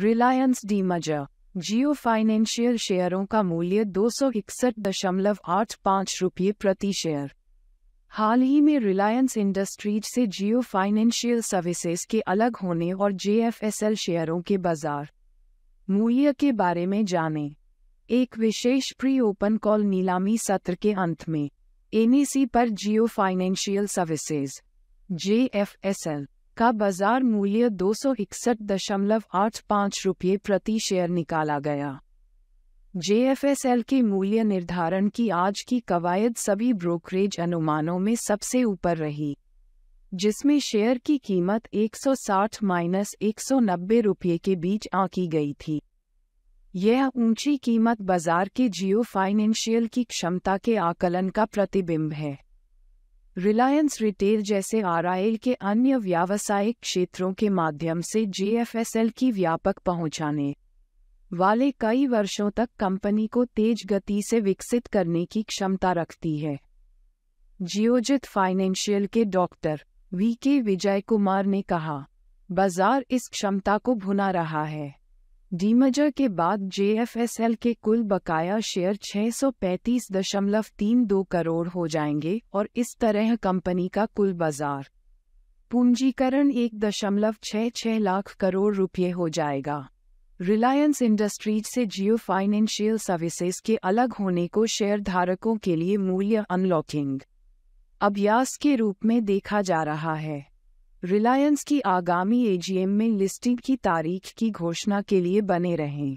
रिलायंस डीमजर जियो financial शेयरों का मूल्य दो सौ इकसठ दशमलव आठ रुपये प्रति शेयर हाल ही में रिलायंस इंडस्ट्रीज से जियो फाइनेंशियल सर्विसेज के अलग होने और जेएफएसएल शेयरों के बाजार मूल्य के बारे में जानें एक विशेष प्री ओपन कॉल नीलामी सत्र के अंत में एनईसी पर जियो फाइनेंशियल सर्विसेज जेएफएसएल का बाजार मूल्य दो सौ इकसठ दशमलव आठ पाँच रुपये प्रति शेयर निकाला गया जेएफएसएल के मूल्य निर्धारण की आज की कवायद सभी ब्रोकरेज अनुमानों में सबसे ऊपर रही जिसमें शेयर की कीमत 160 माइनस 190 रुपये के बीच आंकी गई थी यह ऊंची कीमत बाजार के जियो फाइनेंशियल की क्षमता के आकलन का प्रतिबिंब है रिलायंस रिटेल जैसे आरआईएल के अन्य व्यावसायिक क्षेत्रों के माध्यम से जेएफएसएल की व्यापक पहुंचाने वाले कई वर्षों तक कंपनी को तेज गति से विकसित करने की क्षमता रखती है जियोजित फाइनेंशियल के doctor V K Vijay Kumar ने कहा बाजार इस क्षमता को भुना रहा है डीमजर के बाद जेएफएसएल के कुल बकाया शेयर 635.32 करोड़ हो जाएंगे और इस तरह कंपनी का कुल बाजार पूंजीकरण एक दशमलव लाख करोड़ रुपये हो जाएगा रिलायंस इंडस्ट्रीज से जियो फाइनेंशियल सर्विसेज के अलग होने को शेयरधारकों के लिए मूल्य अनलॉकिंग अभ्यास के रूप में देखा जा रहा है रिलायंस की आगामी एजीएम में लिस्टिंग की तारीख की घोषणा के लिए बने रहें